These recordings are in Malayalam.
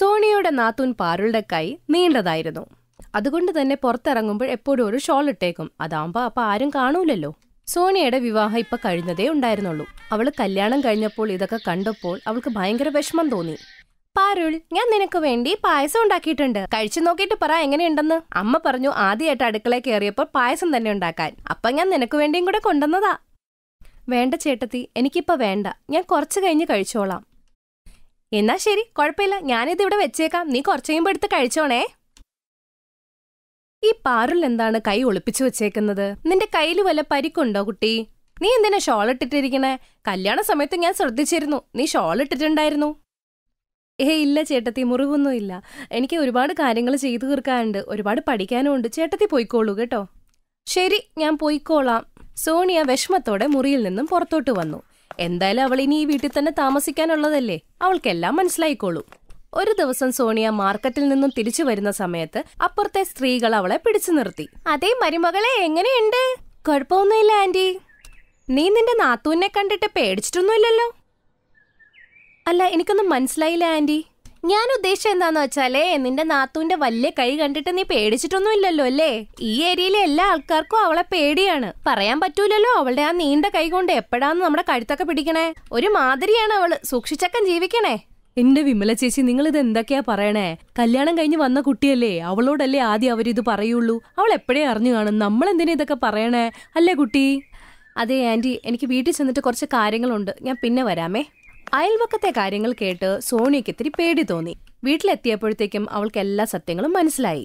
സോണിയയുടെ നാത്തൂൻ പാരുളുടെ കൈ നീണ്ടതായിരുന്നു അതുകൊണ്ട് തന്നെ പുറത്തിറങ്ങുമ്പോൾ എപ്പോഴും ഒരു ഷോൾ ഇട്ടേക്കും അതാവുമ്പോ അപ്പൊ ആരും കാണൂലല്ലോ സോണിയയുടെ വിവാഹം ഇപ്പൊ കഴിഞ്ഞതേ ഉണ്ടായിരുന്നുള്ളൂ അവൾ കല്യാണം കഴിഞ്ഞപ്പോൾ ഇതൊക്കെ കണ്ടപ്പോൾ അവൾക്ക് ഭയങ്കര വിഷമം തോന്നി പാരുൾ ഞാൻ നിനക്ക് വേണ്ടി പായസം ഉണ്ടാക്കിയിട്ടുണ്ട് കഴിച്ചു നോക്കിയിട്ട് പറ എങ്ങനെയുണ്ടെന്ന് അമ്മ പറഞ്ഞു ആദ്യമായിട്ട് അടുക്കള കയറിയപ്പോൾ പായസം തന്നെ ഉണ്ടാക്കാൻ അപ്പൊ ഞാൻ നിനക്ക് വേണ്ടിയും കൂടെ കൊണ്ടുവന്നതാ വേണ്ട ചേട്ടത്തി എനിക്കിപ്പോ വേണ്ട ഞാൻ കുറച്ച് കഴിഞ്ഞ് കഴിച്ചോളാം എന്നാ ശരി കുഴപ്പമില്ല ഞാനിത് ഇവിടെ വെച്ചേക്കാം നീ കുറച്ച് കഴിയുമ്പോൾ എടുത്ത് കഴിച്ചോണേ ഈ പാറിൽ എന്താണ് കൈ ഒളിപ്പിച്ചു വെച്ചേക്കുന്നത് നിന്റെ കയ്യില് വല്ല പരിക്കുണ്ടോ കുട്ടി നീ എന്തിനാ ഷോൾ ഇട്ടിട്ടിരിക്കണേ കല്യാണ സമയത്ത് ഞാൻ ശ്രദ്ധിച്ചിരുന്നു നീ ഷോൾ ഇട്ടിട്ടുണ്ടായിരുന്നു ഏ ഇല്ല ചേട്ടത്തി മുറിവൊന്നും ഇല്ല എനിക്ക് ഒരുപാട് കാര്യങ്ങൾ ചെയ്തു തീർക്കാനുണ്ട് ഒരുപാട് പഠിക്കാനുമുണ്ട് ചേട്ടത്തി പോയിക്കോളൂ കേട്ടോ ശരി ഞാൻ പോയിക്കോളാം സോണിയ വിഷമത്തോടെ മുറിയിൽ നിന്നും പുറത്തോട്ട് വന്നു എന്തായാലും അവൾ ഇനി ഈ വീട്ടിൽ തന്നെ താമസിക്കാനുള്ളതല്ലേ അവൾക്കെല്ലാം മനസ്സിലായിക്കോളൂ ഒരു ദിവസം സോണിയ മാർക്കറ്റിൽ നിന്നും തിരിച്ചു വരുന്ന സമയത്ത് അപ്പുറത്തെ സ്ത്രീകൾ അവളെ പിടിച്ചു നിർത്തി അതേ മരുമകളെ എങ്ങനെയുണ്ട് കുഴപ്പമൊന്നുമില്ല ആന്റി നീ നിന്റെ നാത്തൂനെ കണ്ടിട്ട് പേടിച്ചിട്ടൊന്നുമില്ലല്ലോ അല്ല എനിക്കൊന്നും മനസ്സിലായില്ല ആന്റി ഞാൻ ഉദ്ദേശം എന്താന്ന് വെച്ചാലേ നിന്റെ നാത്തൂന്റെ വലിയ കൈ കണ്ടിട്ട് നീ പേടിച്ചിട്ടൊന്നും ഇല്ലല്ലോ അല്ലേ ഈ ഏരിയയിലെ എല്ലാ ആൾക്കാർക്കും അവളെ പേടിയാണ് പറയാൻ പറ്റൂലല്ലോ അവളുടെ ആ നീണ്ട കൈ കൊണ്ട് എപ്പോഴാന്ന് നമ്മുടെ കഴുത്തൊക്കെ പിടിക്കണേ ഒരു മാതിരിയാണ് അവള് സൂക്ഷിച്ചക്കൻ ജീവിക്കണേ എന്റെ വിമല ചേച്ചി നിങ്ങൾ ഇത് എന്തൊക്കെയാ പറയണേ കല്യാണം കഴിഞ്ഞ് വന്ന കുട്ടിയല്ലേ അവളോടല്ലേ ആദ്യം അവരിത് പറയുള്ളൂ അവൾ എപ്പോഴേ അറിഞ്ഞു കാണും നമ്മൾ എന്തിനാ ഇതൊക്കെ പറയണേ അല്ലേ കുട്ടി അതെ ആന്റി എനിക്ക് വീട്ടിൽ ചെന്നിട്ട് കുറച്ച് കാര്യങ്ങളുണ്ട് ഞാൻ പിന്നെ വരാമേ അയൽവക്കത്തെ കാര്യങ്ങൾ കേട്ട് സോണിയയ്ക്ക് ഇത്തിരി പേടി തോന്നി വീട്ടിലെത്തിയപ്പോഴത്തേക്കും അവൾക്ക് എല്ലാ സത്യങ്ങളും മനസ്സിലായി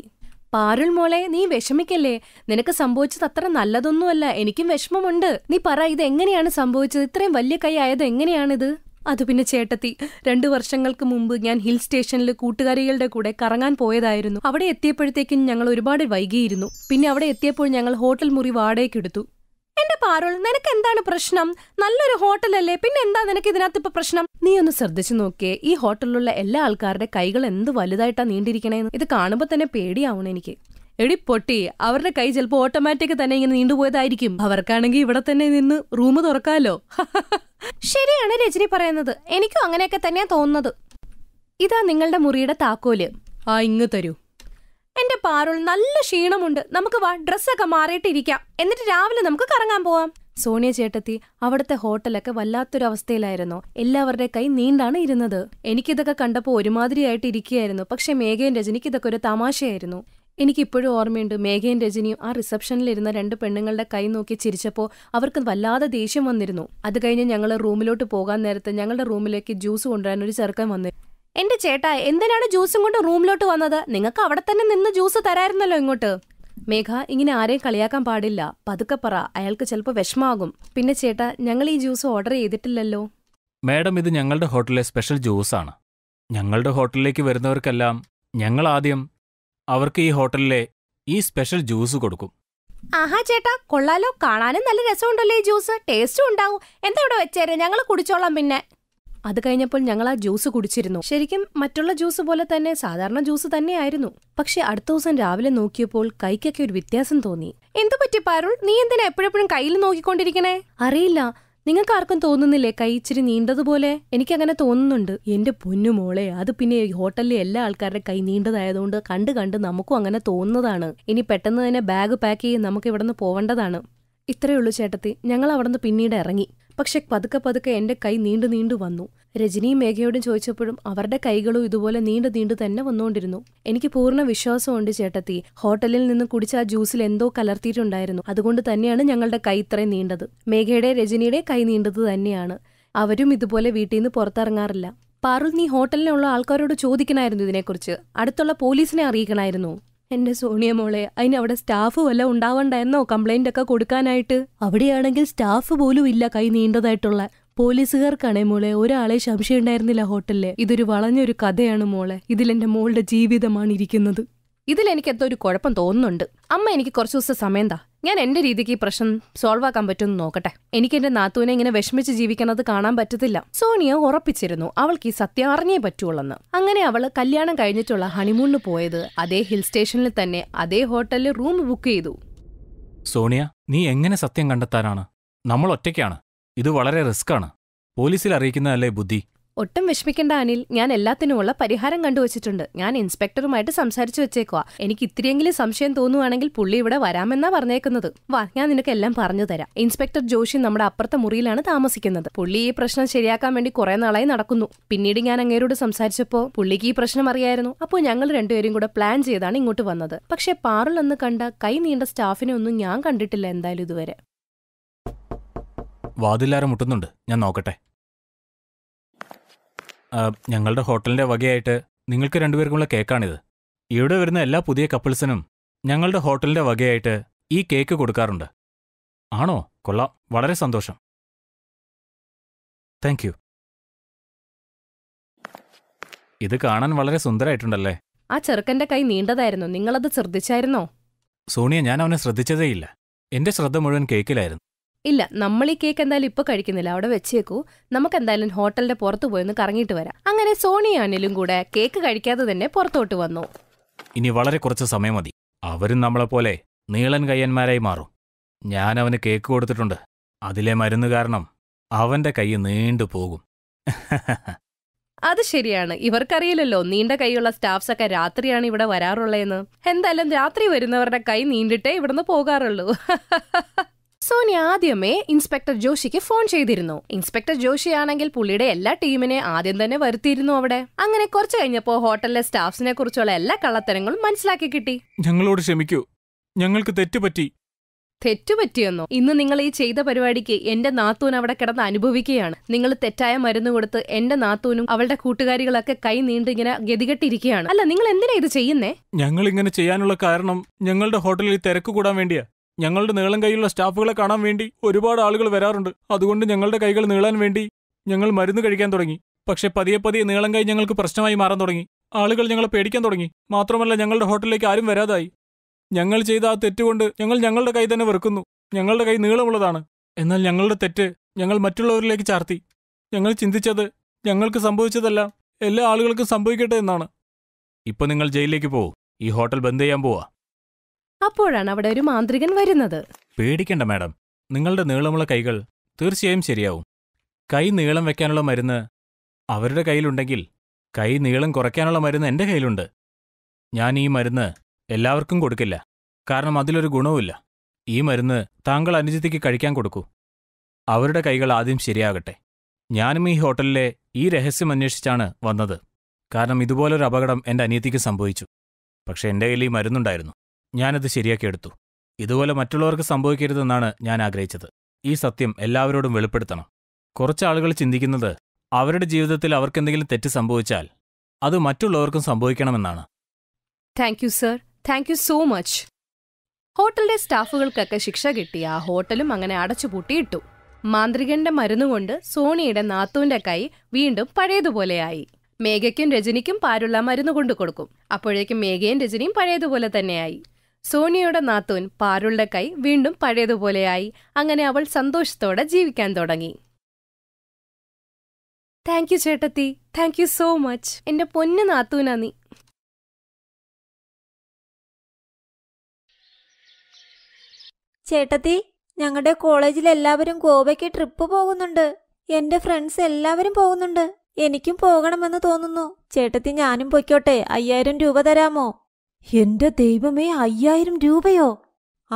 പാരുൾ മോളെ നീ വിഷമിക്കല്ലേ നിനക്ക് സംഭവിച്ചത് അത്ര നല്ലതൊന്നുമല്ല എനിക്കും വിഷമമുണ്ട് നീ പറ ഇത് എങ്ങനെയാണ് സംഭവിച്ചത് ഇത്രയും വലിയ കൈ ആയത് എങ്ങനെയാണിത് അത് പിന്നെ ചേട്ടത്തി രണ്ടു വർഷങ്ങൾക്ക് മുമ്പ് ഞാൻ ഹിൽ സ്റ്റേഷനിൽ കൂട്ടുകാരികളുടെ കൂടെ കറങ്ങാൻ പോയതായിരുന്നു അവിടെ എത്തിയപ്പോഴത്തേക്കും ഞങ്ങൾ ഒരുപാട് വൈകിയിരുന്നു പിന്നെ അവിടെ എത്തിയപ്പോൾ ഞങ്ങൾ ഹോട്ടൽ മുറി വാടകയ്ക്കെടുത്തു എന്റെ പാറോൾ നിനക്ക് എന്താണ് പ്രശ്നം നല്ലൊരു ഹോട്ടലല്ലേ പിന്നെ എന്താ നിനക്ക് ഇതിനകത്ത് ഇപ്പൊ പ്രശ്നം നീ ഒന്ന് ശ്രദ്ധിച്ചു നോക്കിയേ ഈ ഹോട്ടലിലുള്ള എല്ലാ ആൾക്കാരുടെ കൈകൾ എന്ത് വലുതായിട്ടാ നീണ്ടിരിക്കണേന്ന് ഇത് കാണുമ്പോൾ തന്നെ പേടിയാവണം എനിക്ക് എടി പൊട്ടി അവരുടെ കൈ ചിലപ്പോ ഓട്ടോമാറ്റിക് തന്നെ ഇങ്ങനെ നീണ്ടുപോയതായിരിക്കും അവർക്കാണെങ്കിൽ ഇവിടെ തന്നെ നിന്ന് റൂം തുറക്കാലോ ശരിയാണ് രജനി പറയുന്നത് എനിക്കും അങ്ങനെയൊക്കെ തന്നെയാ തോന്നുന്നത് ഇതാ നിങ്ങളുടെ മുറിയുടെ താക്കോല് ആ ഇങ്ങ് തരൂ എന്റെ പാറുൾ നല്ല ക്ഷീണമുണ്ട് നമുക്ക് വാ ഡ്രസ്സൊക്കെ മാറിയിട്ടിരിക്കാം എന്നിട്ട് രാവിലെ നമുക്ക് കറങ്ങാൻ പോവാം സോണിയ ചേട്ടത്തി അവിടുത്തെ ഹോട്ടലൊക്കെ വല്ലാത്തൊരു അവസ്ഥയിലായിരുന്നു എല്ലാവരുടെ കൈ നീണ്ടാണ് ഇരുന്നത് എനിക്കിതൊക്കെ കണ്ടപ്പോൾ ഒരുമാതിരിയായിട്ട് ഇരിക്കുകയായിരുന്നു പക്ഷെ മേഘയും രജനിക്ക് ഇതൊക്കെ ഒരു തമാശയായിരുന്നു എനിക്കിപ്പോഴും ഓർമ്മയുണ്ട് മേഘയും രജനിയും ആ റിസപ്ഷനിലിരുന്ന രണ്ട് പെണ്ണുങ്ങളുടെ കൈ നോക്കി ചിരിച്ചപ്പോൾ അവർക്ക് വല്ലാതെ ദേഷ്യം വന്നിരുന്നു അത് കഴിഞ്ഞ് ഞങ്ങൾ റൂമിലോട്ട് പോകാൻ നേരത്തെ ഞങ്ങളുടെ റൂമിലേക്ക് ജ്യൂസ് കൊണ്ടുവരാൻ ഒരു ചെറുക്കൻ വന്നു എന്റെ ചേട്ടാ എന്തിനാണ് ജ്യൂസും കൊണ്ട് റൂമിലോട്ട് വന്നത് നിങ്ങൾക്ക് അവിടെ തന്നെ നിന്ന് ജ്യൂസ് തരായിരുന്നല്ലോ ഇങ്ങോട്ട് മേഘ ഇങ്ങനെ ആരെയും കളിയാക്കാൻ പാടില്ല പതുക്കെ പറ അയാൾക്ക് ചിലപ്പോൾ വിഷമാകും പിന്നെ ചേട്ടാ ഞങ്ങൾ ഈ ജ്യൂസ് ഓർഡർ ചെയ്തിട്ടില്ലല്ലോ മാഡം ഇത് ഞങ്ങളുടെ ഹോട്ടലിലെ സ്പെഷ്യൽ ജ്യൂസാണ് ഞങ്ങളുടെ ഹോട്ടലിലേക്ക് വരുന്നവർക്കെല്ലാം ഞങ്ങൾ ആദ്യം അവർക്ക് ഈ ഹോട്ടലിലെ ഈ സ്പെഷ്യൽ ജ്യൂസ് കൊടുക്കും ആഹാ ചേട്ടാ കൊള്ളാലോ കാണാനും നല്ല രസമുണ്ടല്ലോ ഈ ജ്യൂസ് ടേസ്റ്റും ഉണ്ടാവും എന്താ ഇവിടെ വെച്ചേരെ ഞങ്ങൾ കുടിച്ചോളാം പിന്നെ അത് കഴിഞ്ഞപ്പോൾ ഞങ്ങൾ ആ ജ്യൂസ് കുടിച്ചിരുന്നു ശരിക്കും മറ്റുള്ള ജ്യൂസ് പോലെ തന്നെ സാധാരണ ജ്യൂസ് തന്നെയായിരുന്നു പക്ഷെ അടുത്ത ദിവസം രാവിലെ നോക്കിയപ്പോൾ കൈക്കൊക്കെ ഒരു വ്യത്യാസം തോന്നി എന്തു പറ്റി പാരുൾ നീ എന്തിനാ എപ്പോഴെപ്പോഴും കയ്യിൽ നോക്കിക്കൊണ്ടിരിക്കണേ അറിയില്ല നിങ്ങൾക്ക് ആർക്കും തോന്നുന്നില്ലേ കൈ ഇച്ചിരി നീണ്ടതുപോലെ എനിക്കങ്ങനെ തോന്നുന്നുണ്ട് എന്റെ പൊന്നു മോളെ അത് പിന്നെ ഹോട്ടലിലെ എല്ലാ ആൾക്കാരുടെ കൈ നീണ്ടതായതുകൊണ്ട് കണ്ട് കണ്ട് നമുക്കും അങ്ങനെ തോന്നുന്നതാണ് ഇനി പെട്ടെന്ന് തന്നെ ബാഗ് പാക്ക് ചെയ്ത് നമുക്ക് ഇവിടെ നിന്ന് പോവേണ്ടതാണ് ഇത്രയേ ഉള്ളൂ ചേട്ടത്തി ഞങ്ങൾ അവിടെ നിന്ന് പിന്നീട് ഇറങ്ങി പക്ഷെ പതുക്കെ പതുക്കെ എൻ്റെ കൈ നീണ്ടു നീണ്ടു വന്നു രജനിയും മേഘയോടും ചോദിച്ചപ്പോഴും അവരുടെ കൈകളും ഇതുപോലെ നീണ്ടു നീണ്ടു തന്നെ വന്നുകൊണ്ടിരുന്നു എനിക്ക് പൂർണ്ണ വിശ്വാസമുണ്ട് ചേട്ടത്തി ഹോട്ടലിൽ നിന്ന് കുടിച്ച ആ ജ്യൂസിൽ എന്തോ കലർത്തിയിട്ടുണ്ടായിരുന്നു അതുകൊണ്ട് തന്നെയാണ് ഞങ്ങളുടെ കൈ ഇത്രയും നീണ്ടത് മേഘയുടെ രജനിയുടെ കൈ നീണ്ടത് തന്നെയാണ് അവരും ഇതുപോലെ വീട്ടിൽ നിന്ന് പുറത്തിറങ്ങാറില്ല പാറു നീ ഹോട്ടലിനുള്ള ആൾക്കാരോട് ചോദിക്കണായിരുന്നു ഇതിനെക്കുറിച്ച് അടുത്തുള്ള പോലീസിനെ അറിയിക്കണമായിരുന്നു എന്റെ സോണിയ മോളെ അതിന് അവിടെ സ്റ്റാഫ് വല്ല ഉണ്ടാവണ്ടായിരുന്നോ കംപ്ലൈന്റ് ഒക്കെ കൊടുക്കാനായിട്ട് അവിടെയാണെങ്കിൽ സ്റ്റാഫ് പോലും ഇല്ല കൈ നീണ്ടതായിട്ടുള്ള പോലീസുകാർക്കാണേ മോളെ ഒരാളെ സംശയം ഉണ്ടായിരുന്നില്ല ഹോട്ടലിലെ ഇതൊരു വളഞ്ഞൊരു കഥയാണ് മോളെ ഇതിലെന്റെ മോളുടെ ജീവിതമാണ് ഇരിക്കുന്നത് ഇതിലെനിക്ക് എന്തോ ഒരു കുഴപ്പം തോന്നുന്നുണ്ട് അമ്മ എനിക്ക് കുറച്ചു ദിവസം സമയം താ ഞാൻ എന്റെ രീതിക്ക് ഈ പ്രശ്നം സോൾവ് ആക്കാൻ പറ്റുമെന്ന് നോക്കട്ടെ എനിക്ക് എന്റെ നാത്തൂനെ ഇങ്ങനെ വിഷമിച്ച് ജീവിക്കുന്നത് കാണാൻ പറ്റത്തില്ല സോണിയ ഉറപ്പിച്ചിരുന്നു അവൾക്ക് ഈ സത്യം അറിഞ്ഞേ പറ്റുള്ളെന്ന് അങ്ങനെ അവൾ കല്യാണം കഴിഞ്ഞിട്ടുള്ള ഹണിമൂണിന് പോയത് അതേ ഹിൽ സ്റ്റേഷനിൽ തന്നെ അതേ ഹോട്ടലിൽ റൂം ബുക്ക് ചെയ്തു സോണിയ നീ എങ്ങനെ സത്യം കണ്ടെത്താനാണ് നമ്മൾ ഒറ്റയ്ക്കാണ് ഇത് വളരെ റിസ്ക് ആണ് പോലീസിൽ അറിയിക്കുന്നതല്ലേ ബുദ്ധി ഒട്ടും വിഷമിക്കേണ്ട അനിൽ ഞാൻ എല്ലാത്തിനുമുള്ള പരിഹാരം കണ്ടുവച്ചിട്ടുണ്ട് ഞാൻ ഇൻസ്പെക്ടറുമായിട്ട് സംസാരിച്ചു വെച്ചേക്കുക എനിക്ക് ഇത്രയെങ്കിലും സംശയം തോന്നുവാണെങ്കിൽ പുള്ളി ഇവിടെ വരാമെന്നാ പറഞ്ഞേക്കുന്നത് വാ ഞാൻ നിനക്ക് എല്ലാം പറഞ്ഞു തരാം ഇൻസ്പെക്ടർ ജോഷി നമ്മുടെ അപ്പുറത്തെ മുറിയിലാണ് താമസിക്കുന്നത് പുള്ളി ഈ പ്രശ്നം ശരിയാക്കാൻ വേണ്ടി കുറെ നാളായി നടക്കുന്നു പിന്നീട് ഞാൻ അങ്ങേരോട് സംസാരിച്ചപ്പോ പുള്ളിക്ക് ഈ പ്രശ്നം അറിയായിരുന്നു അപ്പോൾ ഞങ്ങൾ രണ്ടുപേരും കൂടെ പ്ലാൻ ചെയ്താണ് ഇങ്ങോട്ട് വന്നത് പക്ഷേ പാറൽ അന്ന് കണ്ട കൈ നീണ്ട സ്റ്റാഫിനെ ഒന്നും ഞാൻ കണ്ടിട്ടില്ല എന്തായാലും ഇതുവരെ വാതിലാരം മുട്ടുന്നുണ്ട് ഞാൻ നോക്കട്ടെ ഞങ്ങളുടെ ഹോട്ടലിന്റെ വകയായിട്ട് നിങ്ങൾക്ക് രണ്ടുപേർക്കുള്ള കേക്കാണിത് ഇവിടെ വരുന്ന എല്ലാ പുതിയ കപ്പിൾസിനും ഞങ്ങളുടെ ഹോട്ടലിന്റെ വകയായിട്ട് ഈ കേക്ക് കൊടുക്കാറുണ്ട് ആണോ കൊള്ളാം വളരെ സന്തോഷം താങ്ക് യു ഇത് കാണാൻ വളരെ സുന്ദരായിട്ടുണ്ടല്ലേ ആ ചെറുക്കന്റെ കൈ നീണ്ടതായിരുന്നു നിങ്ങളത് ശ്രദ്ധിച്ചായിരുന്നോ സോണിയ ഞാൻ അവനെ ശ്രദ്ധിച്ചതേയില്ല എന്റെ ശ്രദ്ധ മുഴുവൻ കേക്കിലായിരുന്നു ഇല്ല നമ്മൾ ഈ കേക്ക് എന്തായാലും ഇപ്പൊ കഴിക്കുന്നില്ല അവിടെ വെച്ചേക്കൂ നമുക്ക് എന്തായാലും ഹോട്ടലിന്റെ പുറത്ത് പോയൊന്ന് കറങ്ങിയിട്ട് വരാം അങ്ങനെ സോണിയും കൂടെ കേക്ക് കഴിക്കാതെ തന്നെ പുറത്തോട്ട് വന്നു ഇനി വളരെ കുറച്ച് സമയം മതി അവരും നമ്മളെ പോലെ നീളൻ കയ്യന്മാരായി മാറും ഞാൻ അവന് കേക്ക് കൊടുത്തിട്ടുണ്ട് അതിലെ മരുന്ന് കാരണം അവന്റെ കൈ നീണ്ടു പോകും അത് ശരിയാണ് ഇവർക്കറിയില്ലല്ലോ നീണ്ട കൈയുള്ള സ്റ്റാഫ്സ് ഒക്കെ രാത്രിയാണ് ഇവിടെ വരാറുള്ളതെന്ന് എന്തായാലും രാത്രി വരുന്നവരുടെ കൈ നീണ്ടിട്ടേ ഇവിടുന്ന് പോകാറുള്ളൂ സോനി ആദ്യമേ ഇൻസ്പെക്ടർ ജോഷിക്ക് ഫോൺ ചെയ്തിരുന്നു ഇൻസ്പെക്ടർ ആണെങ്കിൽ പുള്ളിയുടെ എല്ലാ ടീമിനെ ആദ്യം തന്നെ വരുത്തിയിരുന്നു അവിടെ അങ്ങനെ കുറച്ചു കഴിഞ്ഞപ്പോ ഹോട്ടലിലെ സ്റ്റാഫ്സിനെ കുറിച്ചുള്ള എല്ലാ കള്ളത്തരങ്ങളും മനസ്സിലാക്കി കിട്ടി ഞങ്ങളോട് ക്ഷമിക്കൂ ഞങ്ങൾക്ക് തെറ്റുപറ്റി തെറ്റുപറ്റിയെന്നോ ഇന്ന് നിങ്ങൾ ഈ ചെയ്ത പരിപാടിക്ക് എന്റെ നാത്തൂൻ അവിടെ കിടന്ന് അനുഭവിക്കുകയാണ് നിങ്ങൾ തെറ്റായ മരുന്ന് കൊടുത്ത് എന്റെ നാത്തൂനും അവളുടെ കൂട്ടുകാരികളൊക്കെ കൈ നീണ്ട് ഇങ്ങനെ ഗതികെട്ടിരിക്കുകയാണ് അല്ല നിങ്ങൾ എന്തിനാ ഇത് ചെയ്യുന്നേ ഞങ്ങൾ ഇങ്ങനെ ചെയ്യാനുള്ള കാരണം ഞങ്ങളുടെ ഹോട്ടലിൽ തിരക്ക് കൂടാൻ വേണ്ടിയാ ഞങ്ങളുടെ നീളം കൈയുള്ള സ്റ്റാഫുകളെ കാണാൻ വേണ്ടി ഒരുപാട് ആളുകൾ വരാറുണ്ട് അതുകൊണ്ട് ഞങ്ങളുടെ കൈകൾ നീളാൻ വേണ്ടി ഞങ്ങൾ മരുന്ന് കഴിക്കാൻ തുടങ്ങി പക്ഷേ പതിയെ പതിയെ നീളം കൈ ഞങ്ങൾക്ക് പ്രശ്നമായി മാറാൻ തുടങ്ങി ആളുകൾ ഞങ്ങളെ പേടിക്കാൻ തുടങ്ങി മാത്രമല്ല ഞങ്ങളുടെ ഹോട്ടലിലേക്ക് ആരും വരാതായി ഞങ്ങൾ ചെയ്ത ആ തെറ്റുകൊണ്ട് ഞങ്ങൾ ഞങ്ങളുടെ കൈ തന്നെ വെറുക്കുന്നു ഞങ്ങളുടെ കൈ നീളമുള്ളതാണ് എന്നാൽ ഞങ്ങളുടെ തെറ്റ് ഞങ്ങൾ മറ്റുള്ളവരിലേക്ക് ചാർത്തി ഞങ്ങൾ ചിന്തിച്ചത് ഞങ്ങൾക്ക് സംഭവിച്ചതല്ല എല്ലാ ആളുകൾക്കും സംഭവിക്കട്ടെ എന്നാണ് ഇപ്പൊ നിങ്ങൾ ജയിലിലേക്ക് പോവൂ ഈ ഹോട്ടൽ ബന്ദ് ചെയ്യാൻ പോവാ അപ്പോഴാണ് അവിടെ ഒരു മാന്ത്രികൻ വരുന്നത് പേടിക്കണ്ട മാഡം നിങ്ങളുടെ നീളമുള്ള കൈകൾ തീർച്ചയായും ശരിയാവും കൈ നീളം വെക്കാനുള്ള മരുന്ന് അവരുടെ കയ്യിലുണ്ടെങ്കിൽ കൈ നീളം കുറയ്ക്കാനുള്ള മരുന്ന് എൻ്റെ കയ്യിലുണ്ട് ഞാൻ ഈ മരുന്ന് എല്ലാവർക്കും കൊടുക്കില്ല കാരണം അതിലൊരു ഗുണവുമില്ല ഈ മരുന്ന് താങ്കൾ അനുജിതിക്ക് കഴിക്കാൻ കൊടുക്കൂ അവരുടെ കൈകൾ ആദ്യം ശരിയാകട്ടെ ഞാനും ഈ ഹോട്ടലിലെ ഈ രഹസ്യം അന്വേഷിച്ചാണ് വന്നത് കാരണം ഇതുപോലൊരു അപകടം എൻ്റെ അനിയത്തിക്ക് സംഭവിച്ചു പക്ഷെ എൻ്റെ കയ്യിൽ ഈ മരുന്നുണ്ടായിരുന്നു ഞാനത് ശരിയാക്കി എടുത്തു ഇതുപോലെ മറ്റുള്ളവർക്ക് സംഭവിക്കരുതെന്നാണ് ഞാൻ ആഗ്രഹിച്ചത് ഈ സത്യം എല്ലാവരോടും വെളിപ്പെടുത്തണം കുറച്ച് ആളുകൾ ചിന്തിക്കുന്നത് അവരുടെ ജീവിതത്തിൽ അവർക്കെന്തെങ്കിലും തെറ്റ് സംഭവിച്ചാൽ അത് മറ്റുള്ളവർക്കും സംഭവിക്കണമെന്നാണ് thank you sir thank you so much ഹോട്ടലിലെ സ്റ്റാഫുകൾക്കൊക്കെ ശിക്ഷ കിട്ടി ആ ഹോട്ടലും അങ്ങനെ അടച്ചുപൂട്ടിയിട്ടു മാന്ത്രികന്റെ മരുന്നുകൊണ്ട് സോണിയുടെ നാത്തൂന്റെ കൈ വീണ്ടും പഴയതുപോലെയായി മേഘയ്ക്കും രജനിക്കും പാരുള്ള മരുന്ന് കൊണ്ടു കൊടുക്കും അപ്പോഴേക്കും മേഘയും രജനിയും പഴയതുപോലെ തന്നെയായി സോണിയയുടെ നാത്തൂൻ പാരുളുടെ കൈ വീണ്ടും പഴയതുപോലെയായി അങ്ങനെ അവൾ സന്തോഷത്തോടെ ജീവിക്കാൻ തുടങ്ങി താങ്ക് യു ചേട്ടത്തി താങ്ക് യു സോ മച്ച് എന്റെ പൊന്നു നാത്തൂനാ നീ ചേട്ടത്തി ഞങ്ങളുടെ കോളേജിൽ എല്ലാവരും ഗോവയ്ക്ക് ട്രിപ്പ് പോകുന്നുണ്ട് എന്റെ ഫ്രണ്ട്സ് എല്ലാവരും പോകുന്നുണ്ട് എനിക്കും പോകണമെന്ന് തോന്നുന്നു ചേട്ടത്തി ഞാനും പൊയ്ക്കോട്ടെ അയ്യായിരം രൂപ തരാമോ എന്റെ ദൈവമേ അയ്യായിരം രൂപയോ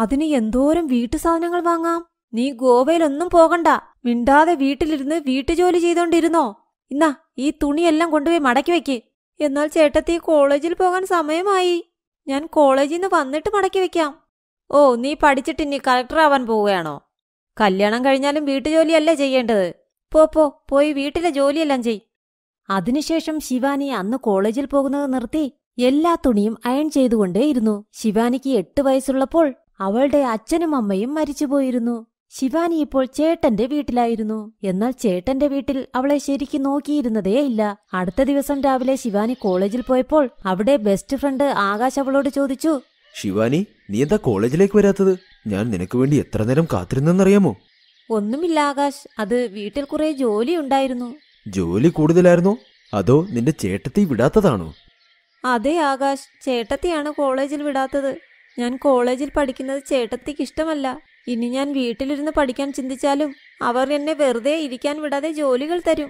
അതിന് എന്തോരം വീട്ടു സാധനങ്ങൾ വാങ്ങാം നീ ഗോവയിലൊന്നും പോകണ്ട മിണ്ടാതെ വീട്ടിലിരുന്ന് വീട്ടുജോലി ചെയ്തോണ്ടിരുന്നോ ഇന്നാ ഈ തുണിയെല്ലാം കൊണ്ടുപോയി മടക്കി വെക്ക് എന്നാൽ ചേട്ടത്തി കോളേജിൽ പോകാൻ സമയമായി ഞാൻ കോളേജിൽ നിന്ന് വന്നിട്ട് മടക്കി വെക്കാം ഓ നീ പഠിച്ചിട്ട് ഇനി ആവാൻ പോവുകയാണോ കല്യാണം കഴിഞ്ഞാലും വീട്ടുജോലിയല്ലേ ചെയ്യേണ്ടത് പോ പോ പോയി വീട്ടിലെ ജോലിയെല്ലാം ചെയ് അതിനുശേഷം ശിവാനി അന്ന് കോളേജിൽ പോകുന്നത് നിർത്തി എല്ലാ തുണിയും അയൺ ചെയ്തുകൊണ്ടേയിരുന്നു ശിവാനിക്ക് എട്ട് വയസ്സുള്ളപ്പോൾ അവളുടെ അച്ഛനും അമ്മയും മരിച്ചുപോയിരുന്നു ശിവാനി ഇപ്പോൾ ചേട്ടന്റെ വീട്ടിലായിരുന്നു എന്നാൽ ചേട്ടന്റെ വീട്ടിൽ അവളെ ശരിക്കും നോക്കിയിരുന്നതേ ഇല്ല അടുത്ത ദിവസം രാവിലെ ശിവാനി കോളേജിൽ പോയപ്പോൾ അവിടെ ബെസ്റ്റ് ഫ്രണ്ട് ആകാശ് അവളോട് ചോദിച്ചു ശിവാനി നീ എന്താ കോളേജിലേക്ക് വരാത്തത് ഞാൻ നിനക്ക് വേണ്ടി എത്ര നേരം കാത്തിരുന്നെന്നറിയാമോ ഒന്നുമില്ല ആകാശ് അത് വീട്ടിൽ കുറെ ജോലി ഉണ്ടായിരുന്നു ജോലി കൂടുതലായിരുന്നോ അതോ നിന്റെ ചേട്ടത്തി വിടാത്തതാണോ അതെ ആകാശ് ചേട്ടത്തിയാണ് കോളേജിൽ വിടാത്തത് ഞാൻ കോളേജിൽ പഠിക്കുന്നത് ചേട്ടത്തിക്ക് ഇഷ്ടമല്ല ഇനി ഞാൻ വീട്ടിലിരുന്ന് പഠിക്കാൻ ചിന്തിച്ചാലും അവർ എന്നെ വെറുതെ ഇരിക്കാൻ വിടാതെ ജോലികൾ തരും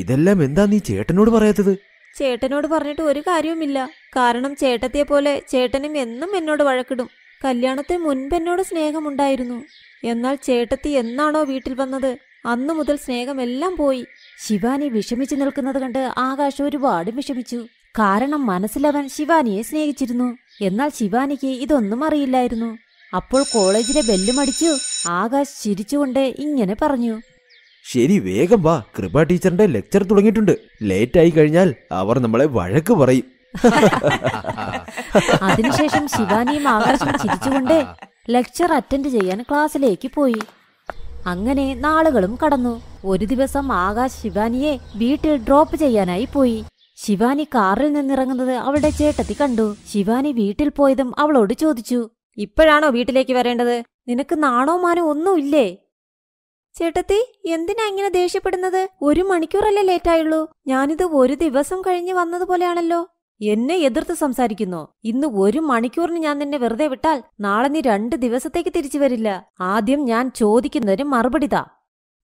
ഇതെല്ലാം എന്താ നീ ചേട്ടനോട് പറയാത്തത് ചേട്ടനോട് പറഞ്ഞിട്ട് ഒരു കാര്യവുമില്ല കാരണം ചേട്ടത്തിയെ പോലെ ചേട്ടനും എന്നും എന്നോട് വഴക്കിടും കല്യാണത്തിന് മുൻപ് എന്നോട് സ്നേഹമുണ്ടായിരുന്നു എന്നാൽ ചേട്ടത്തി എന്നാണോ വീട്ടിൽ വന്നത് അന്നു മുതൽ സ്നേഹമെല്ലാം പോയി ശിവാനി വിഷമിച്ചു നിൽക്കുന്നത് കണ്ട് ആകാശ് ഒരുപാട് വിഷമിച്ചു കാരണം മനസ്സിലവൻ ശിവാനിയെ സ്നേഹിച്ചിരുന്നു എന്നാൽ ശിവാനിക്ക് ഇതൊന്നും അറിയില്ലായിരുന്നു അപ്പോൾ കോളേജിലെ ബെല്ലുമടിച്ചു ആകാശ് ചിരിച്ചുകൊണ്ട് ഇങ്ങനെ പറഞ്ഞു ശരി വേഗം വാ കൃപ ടീച്ചറിന്റെ ലെക്ചർ തുടങ്ങിയിട്ടുണ്ട് ലേറ്റ് ആയി കഴിഞ്ഞാൽ അവർ നമ്മളെ വഴക്ക് പറയും അതിനുശേഷം ശിവാനിയും ആകാശും ചിരിച്ചുകൊണ്ട് ലെക്ചർ അറ്റൻഡ് ചെയ്യാൻ ക്ലാസ്സിലേക്ക് പോയി അങ്ങനെ നാളുകളും കടന്നു ഒരു ദിവസം ആകാശ് ശിവാനിയെ വീട്ടിൽ ഡ്രോപ്പ് ചെയ്യാനായി പോയി ശിവാനി കാറിൽ നിന്നിറങ്ങുന്നത് അവളുടെ ചേട്ടത്തി കണ്ടു ശിവാനി വീട്ടിൽ പോയതും അവളോട് ചോദിച്ചു ഇപ്പോഴാണോ വീട്ടിലേക്ക് വരേണ്ടത് നിനക്ക് നാണോ മാനോ ഒന്നുമില്ലേ ചേട്ടത്തി എന്തിനാ ഇങ്ങനെ ദേഷ്യപ്പെടുന്നത് ഒരു മണിക്കൂറല്ലേ ലേറ്റായുള്ളൂ ഞാനിത് ഒരു ദിവസം കഴിഞ്ഞ് വന്നതുപോലെയാണല്ലോ എന്നെ എതിർത്ത് സംസാരിക്കുന്നു ഇന്ന് ഒരു മണിക്കൂറിന് ഞാൻ നിന്നെ വെറുതെ വിട്ടാൽ നാളെ നീ രണ്ട് ദിവസത്തേക്ക് തിരിച്ചു വരില്ല ആദ്യം ഞാൻ ചോദിക്കുന്നതിന് മറുപടി താ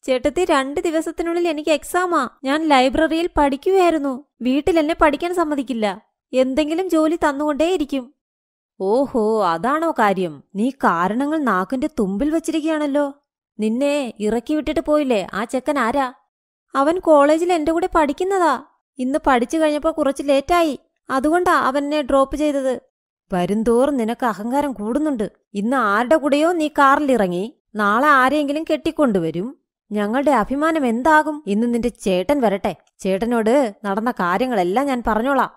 ചേട്ടത്തി രണ്ട് ദിവസത്തിനുള്ളിൽ എനിക്ക് എക്സാമാ ഞാൻ ലൈബ്രറിയിൽ പഠിക്കുകയായിരുന്നു വീട്ടിൽ എന്നെ പഠിക്കാൻ സമ്മതിക്കില്ല എന്തെങ്കിലും ജോലി തന്നുകൊണ്ടേയിരിക്കും ഓഹോ അതാണോ കാര്യം നീ കാരണങ്ങൾ നാക്കിന്റെ തുമ്പിൽ വച്ചിരിക്കുകയാണല്ലോ നിന്നെ ഇറക്കി വിട്ടിട്ട് പോയില്ലേ ആ ചെക്കൻ ആരാ അവൻ കോളേജിൽ എന്റെ കൂടെ പഠിക്കുന്നതാ ഇന്ന് പഠിച്ചു കഴിഞ്ഞപ്പോൾ കുറച്ച് ലേറ്റായി അതുകൊണ്ടാ അവനെ ഡ്രോപ്പ് ചെയ്തത് വരുംതോറും നിനക്ക് അഹങ്കാരം കൂടുന്നുണ്ട് ഇന്ന് ആരുടെ കൂടെയോ നീ കാറിൽ ഇറങ്ങി നാളെ ആരെയെങ്കിലും കെട്ടിക്കൊണ്ടുവരും ഞങ്ങളുടെ അഭിമാനം എന്താകും ഇന്ന് നിന്റെ ചേട്ടൻ വരട്ടെ ചേട്ടനോട് നടന്ന കാര്യങ്ങളെല്ലാം ഞാൻ പറഞ്ഞോളാം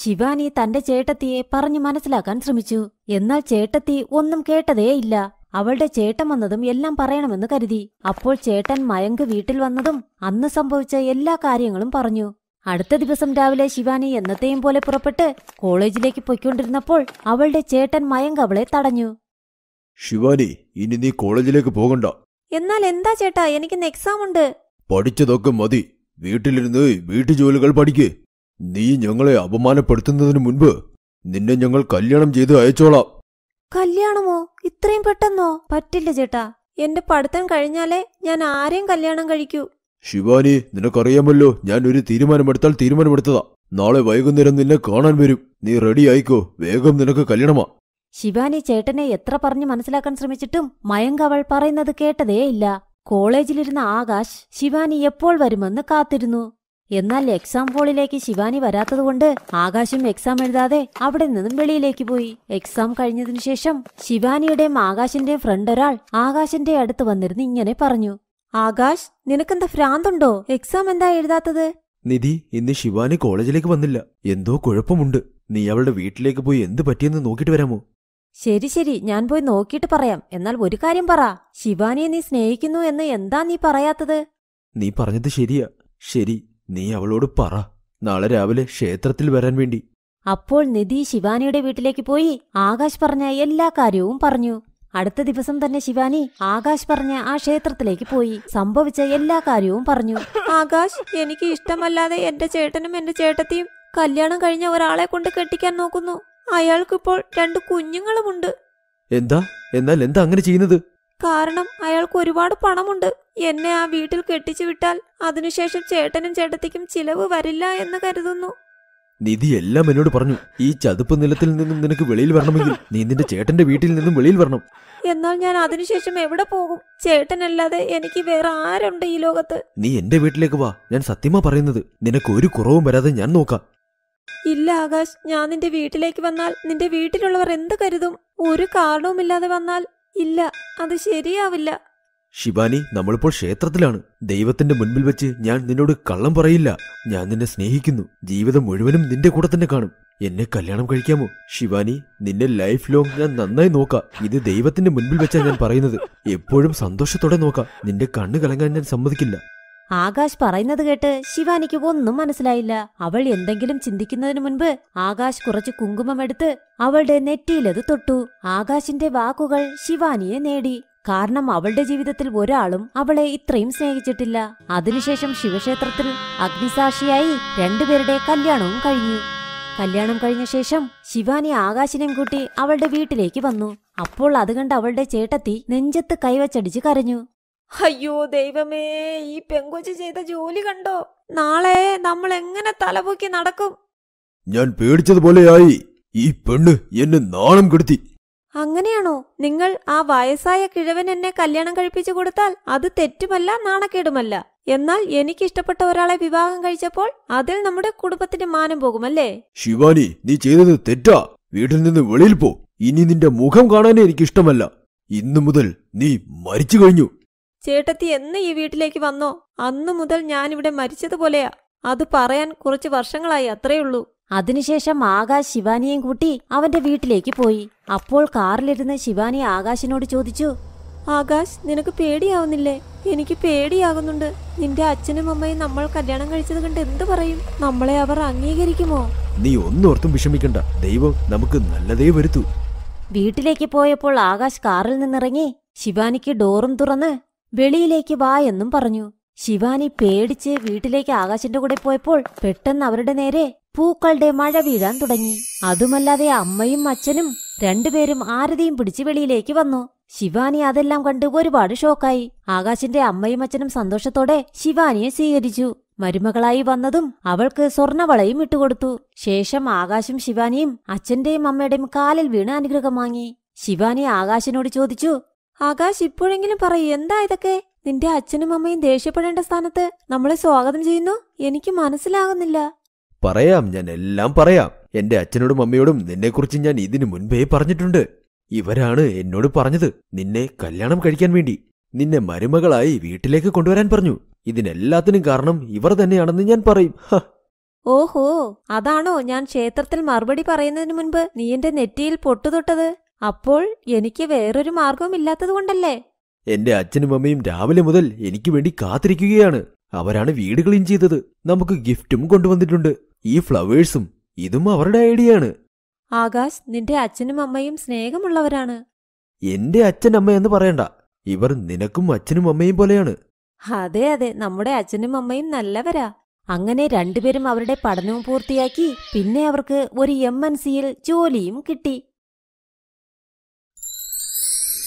ശിവാനി തന്റെ ചേട്ടത്തിയെ പറഞ്ഞു മനസ്സിലാക്കാൻ ശ്രമിച്ചു എന്നാൽ ചേട്ടത്തി ഒന്നും കേട്ടതേയില്ല അവളുടെ ചേട്ടൻ വന്നതും എല്ലാം പറയണമെന്ന് കരുതി അപ്പോൾ ചേട്ടൻ മയങ്ക് വീട്ടിൽ വന്നതും അന്ന് സംഭവിച്ച എല്ലാ കാര്യങ്ങളും പറഞ്ഞു അടുത്ത ദിവസം രാവിലെ ശിവാനി എന്നത്തെയും പോലെ പുറപ്പെട്ട് കോളേജിലേക്ക് പൊയ്ക്കൊണ്ടിരുന്നപ്പോൾ അവളുടെ ചേട്ടൻ മയങ്ക് അവളെ തടഞ്ഞു ശിവാനി ഇനി നീ കോളേജിലേക്ക് പോകണ്ട എന്നാൽ എന്താ ചേട്ടാ എനിക്ക് എക്സാം ഉണ്ട് പഠിച്ചതൊക്കെ മതി വീട്ടിലിരുന്ന് വീട്ടുജോലികൾ പഠിക്ക് നീ ഞങ്ങളെ അപമാനപ്പെടുത്തുന്നതിന് മുൻപ് നിന്നെ ഞങ്ങൾ കല്യാണം ചെയ്ത് അയച്ചോളാം കല്യാണമോ ഇത്രയും പെട്ടെന്നോ പറ്റില്ല ചേട്ടാ എന്റെ പഠിത്തം കഴിഞ്ഞാലേ ഞാൻ ആരെയും കല്യാണം കഴിക്കൂ ശിവാനി നിനക്കറിയാമല്ലോ ഞാൻ ഒരു തീരുമാനമെടുത്താൽ തീരുമാനമെടുത്തതാ നാളെ വൈകുന്നേരം നിന്നെ കാണാൻ വരും നീ റെഡി ആയിക്കോ വേഗം നിനക്ക് കല്യാണമാ ശിവാനി ചേട്ടനെ എത്ര പറഞ്ഞു മനസ്സിലാക്കാൻ ശ്രമിച്ചിട്ടും മയങ്ക അവൾ പറയുന്നത് കേട്ടതേയില്ല കോളേജിലിരുന്ന ആകാശ് ശിവാനി എപ്പോൾ വരുമെന്ന് കാത്തിരുന്നു എന്നാൽ എക്സാം ഹോളിലേക്ക് ശിവാനി വരാത്തതുകൊണ്ട് ആകാശും എക്സാം എഴുതാതെ അവിടെ നിന്നും വെളിയിലേക്ക് പോയി എക്സാം കഴിഞ്ഞതിനു ശേഷം ശിവാനിയുടെയും ആകാശിന്റെയും ഫ്രണ്ട് ഒരാൾ ആകാശിന്റെ അടുത്ത് വന്നിരുന്ന് ഇങ്ങനെ പറഞ്ഞു ആകാശ് നിനക്കെന്താ ഭ്രാന്തുണ്ടോ എക്സാം എന്താ എഴുതാത്തത് നിധി ഇന്ന് ശിവാനി കോളേജിലേക്ക് വന്നില്ല എന്തോ കുഴപ്പമുണ്ട് നീ അവളുടെ വീട്ടിലേക്ക് പോയി എന്ത് പറ്റിയെന്ന് നോക്കിട്ട് വരാമോ ശരി ശരി ഞാൻ പോയി നോക്കിയിട്ട് പറയാം എന്നാൽ ഒരു കാര്യം പറ ശിവാനിയെ നീ സ്നേഹിക്കുന്നു എന്ന് എന്താ നീ പറയാത്തത് നീ പറഞ്ഞത് ശരിയാ ശരി നീ അവളോട് പറ നാളെ രാവിലെ ക്ഷേത്രത്തിൽ വരാൻ വേണ്ടി അപ്പോൾ നിധി ശിവാനിയുടെ വീട്ടിലേക്ക് പോയി ആകാശ് പറഞ്ഞ എല്ലാ കാര്യവും പറഞ്ഞു അടുത്ത ദിവസം തന്നെ ശിവാനി ആകാശ് പറഞ്ഞ ആ ക്ഷേത്രത്തിലേക്ക് പോയി സംഭവിച്ച എല്ലാ കാര്യവും പറഞ്ഞു ആകാശ് എനിക്ക് ഇഷ്ടമല്ലാതെ എന്റെ ചേട്ടനും എന്റെ ചേട്ടത്തിയും കല്യാണം കഴിഞ്ഞ ഒരാളെ കൊണ്ട് കെട്ടിക്കാൻ നോക്കുന്നു അയാൾക്കിപ്പോൾ രണ്ട് കുഞ്ഞുങ്ങളുമുണ്ട് എന്താ എന്നാൽ എന്താ അങ്ങനെ ചെയ്യുന്നത് കാരണം അയാൾക്ക് ഒരുപാട് പണമുണ്ട് എന്നെ ആ വീട്ടിൽ കെട്ടിച്ചു വിട്ടാൽ അതിനുശേഷം ചേട്ടനും ചേട്ടത്തിക്കും ചിലവ് വരില്ല എന്ന് കരുതുന്നു നിധി എല്ലാം എന്നോട് പറഞ്ഞു ഈ ചതുപ്പ് നിലത്തിൽ നിന്നും നിനക്ക് വെളിയിൽ വരണമെങ്കിൽ നീ നിന്റെ ചേട്ടന്റെ വീട്ടിൽ നിന്നും വെളിയിൽ വരണം എന്നാൽ ഞാൻ അതിനുശേഷം എവിടെ പോകും ചേട്ടനല്ലാതെ എനിക്ക് വേറെ ആരുണ്ട് ഈ ലോകത്ത് നീ എന്റെ വീട്ടിലേക്ക് വാ ഞാൻ സത്യമാ പറയുന്നത് നിനക്ക് ഒരു കുറവും വരാതെ ഞാൻ നോക്കാം ഇല്ല ആകാശ് ഞാൻ നിന്റെ വീട്ടിലേക്ക് വന്നാൽ നിന്റെ വീട്ടിലുള്ളവർ എന്ത് കരുതും ഒരു കാരണവുമില്ലാതെ വന്നാൽ ഇല്ല അത് ശരിയാവില്ല ശിബാനി നമ്മളിപ്പോൾ ക്ഷേത്രത്തിലാണ് ദൈവത്തിന്റെ മുൻപിൽ വെച്ച് ഞാൻ നിന്നോട് കള്ളം പറയില്ല ഞാൻ നിന്നെ സ്നേഹിക്കുന്നു ജീവിതം മുഴുവനും നിന്റെ കൂടെ തന്നെ കാണും എന്നെ കല്യാണം കഴിക്കാമോ ശിവാനി നിന്നെ ലൈഫ് ലോങ് ഞാൻ നന്നായി നോക്കാം ഇത് ദൈവത്തിന്റെ മുൻപിൽ വെച്ചാണ് ഞാൻ പറയുന്നത് എപ്പോഴും സന്തോഷത്തോടെ നോക്കാം നിന്റെ കണ്ണ് കലങ്ങാൻ ഞാൻ സമ്മതിക്കില്ല ആകാശ് പറയുന്നത് കേട്ട് ശിവാനിക്ക് ഒന്നും മനസ്സിലായില്ല അവൾ എന്തെങ്കിലും ചിന്തിക്കുന്നതിന് മുൻപ് ആകാശ് കുറച്ച് എടുത്ത് അവളുടെ നെറ്റിയിലത് തൊട്ടു ആകാശിന്റെ വാക്കുകൾ ശിവാനിയെ നേടി കാരണം അവളുടെ ജീവിതത്തിൽ ഒരാളും അവളെ ഇത്രയും സ്നേഹിച്ചിട്ടില്ല അതിനുശേഷം ശിവക്ഷേത്രത്തിൽ അഗ്നിസാക്ഷിയായി രണ്ടുപേരുടെ കല്യാണവും കഴിഞ്ഞു കല്യാണം കഴിഞ്ഞ ശേഷം ശിവാനി ആകാശിനെയും കൂട്ടി അവളുടെ വീട്ടിലേക്ക് വന്നു അപ്പോൾ അത് കണ്ട് അവളുടെ ചേട്ടത്തി നെഞ്ചത്ത് കൈവച്ചടിച്ച് കരഞ്ഞു അയ്യോ ദൈവമേ ഈ പെങ്കൊച്ചു ചെയ്ത ജോലി കണ്ടോ നാളെ നമ്മൾ എങ്ങനെ തലപൊക്കി നടക്കും ഞാൻ പേടിച്ചതുപോലെയായി ഈ പെണ്ണ് എന്നെ നാണം കെടുത്തി അങ്ങനെയാണോ നിങ്ങൾ ആ വയസ്സായ കിഴവൻ എന്നെ കല്യാണം കഴിപ്പിച്ചു കൊടുത്താൽ അത് തെറ്റുമല്ല നാണക്കേടുമല്ല എന്നാൽ എനിക്ക് ഇഷ്ടപ്പെട്ട ഒരാളെ വിവാഹം കഴിച്ചപ്പോൾ അതിൽ നമ്മുടെ കുടുംബത്തിന്റെ മാനം പോകുമല്ലേ ശിവാനി നീ ചെയ്തത് തെറ്റാ വീട്ടിൽ നിന്ന് വെളിയിൽ പോ ഇനി നിന്റെ മുഖം കാണാനേ എനിക്കിഷ്ടമല്ല ഇന്നു മുതൽ നീ മരിച്ചു കഴിഞ്ഞു ചേട്ടത്തി എന്ന് ഈ വീട്ടിലേക്ക് വന്നോ അന്നു മുതൽ ഞാനിവിടെ മരിച്ചതുപോലെയാ അത് പറയാൻ കുറച്ച് വർഷങ്ങളായി അത്രയുള്ളൂ അതിനുശേഷം ആകാശ് ശിവാനിയും കൂട്ടി അവന്റെ വീട്ടിലേക്ക് പോയി അപ്പോൾ കാറിലിരുന്ന് ശിവാനി ആകാശിനോട് ചോദിച്ചു ആകാശ് നിനക്ക് പേടിയാവുന്നില്ലേ എനിക്ക് പേടിയാകുന്നുണ്ട് നിന്റെ അച്ഛനും അമ്മയും നമ്മൾ കല്യാണം കഴിച്ചത് കണ്ട് എന്ത് പറയും നമ്മളെ അവർ അംഗീകരിക്കുമോ നീ ഒന്നോർത്തും വിഷമിക്കണ്ട ദൈവം നമുക്ക് നല്ലതേ വരുത്തു വീട്ടിലേക്ക് പോയപ്പോൾ ആകാശ് കാറിൽ നിന്നിറങ്ങി ശിവാനിക്ക് ഡോറും തുറന്ന് വെളിയിലേക്ക് വാ എന്നും പറഞ്ഞു ശിവാനി പേടിച്ച് വീട്ടിലേക്ക് ആകാശന്റെ കൂടെ പോയപ്പോൾ പെട്ടെന്ന് അവരുടെ നേരെ പൂക്കളുടെ മഴ വീഴാൻ തുടങ്ങി അതുമല്ലാതെ അമ്മയും അച്ഛനും രണ്ടുപേരും ആരതിയും പിടിച്ച് വെളിയിലേക്ക് വന്നു ശിവാനി അതെല്ലാം കണ്ട് ഒരുപാട് ഷോക്കായി ആകാശിന്റെ അമ്മയും അച്ഛനും സന്തോഷത്തോടെ ശിവാനിയെ സ്വീകരിച്ചു മരുമകളായി വന്നതും അവൾക്ക് സ്വർണവളയും ഇട്ടുകൊടുത്തു ശേഷം ആകാശും ശിവാനിയും അച്ഛന്റെയും അമ്മയുടെയും കാലിൽ വീണ് അനുഗ്രഹം വാങ്ങി ശിവാനി ആകാശിനോട് ചോദിച്ചു ആകാശ് ഇപ്പോഴെങ്കിലും പറയൂ എന്താ ഇതൊക്കെ നിന്റെ അച്ഛനും അമ്മയും ദേഷ്യപ്പെടേണ്ട സ്ഥാനത്ത് നമ്മളെ സ്വാഗതം ചെയ്യുന്നു എനിക്ക് മനസ്സിലാകുന്നില്ല പറയാം ഞാൻ എല്ലാം പറയാം എന്റെ അച്ഛനോടും അമ്മയോടും നിന്നെക്കുറിച്ച് ഞാൻ ഇതിനു മുൻപേ പറഞ്ഞിട്ടുണ്ട് ഇവരാണ് എന്നോട് പറഞ്ഞത് നിന്നെ കല്യാണം കഴിക്കാൻ വേണ്ടി നിന്നെ മരുമകളായി വീട്ടിലേക്ക് കൊണ്ടുവരാൻ പറഞ്ഞു ഇതിനെല്ലാത്തിനും കാരണം ഇവർ തന്നെയാണെന്ന് ഞാൻ പറയും ഓഹോ അതാണോ ഞാൻ ക്ഷേത്രത്തിൽ മറുപടി പറയുന്നതിന് മുൻപ് നീ എന്റെ നെറ്റിയിൽ പൊട്ടുതൊട്ടത് അപ്പോൾ എനിക്ക് വേറൊരു മാർഗവും ഇല്ലാത്തതുകൊണ്ടല്ലേ എന്റെ അച്ഛനും അമ്മയും രാവിലെ മുതൽ എനിക്ക് വേണ്ടി കാത്തിരിക്കുകയാണ് അവരാണ് വീട് ക്ലീൻ ചെയ്തത് നമുക്ക് ഗിഫ്റ്റും കൊണ്ടുവന്നിട്ടുണ്ട് ഈ ഫ്ലവേഴ്സും ഇതും അവരുടെ ഐഡിയ ആണ് ആകാശ് നിന്റെ അച്ഛനും അമ്മയും സ്നേഹമുള്ളവരാണ് എന്റെ അച്ഛൻ അമ്മ എന്ന് പറയണ്ട ഇവർ നിനക്കും അച്ഛനും അമ്മയും പോലെയാണ് അതെ അതെ നമ്മുടെ അച്ഛനും അമ്മയും നല്ലവരാ അങ്ങനെ രണ്ടുപേരും അവരുടെ പഠനവും പൂർത്തിയാക്കി പിന്നെ അവർക്ക് ഒരു എം എൻ സിയിൽ ജോലിയും കിട്ടി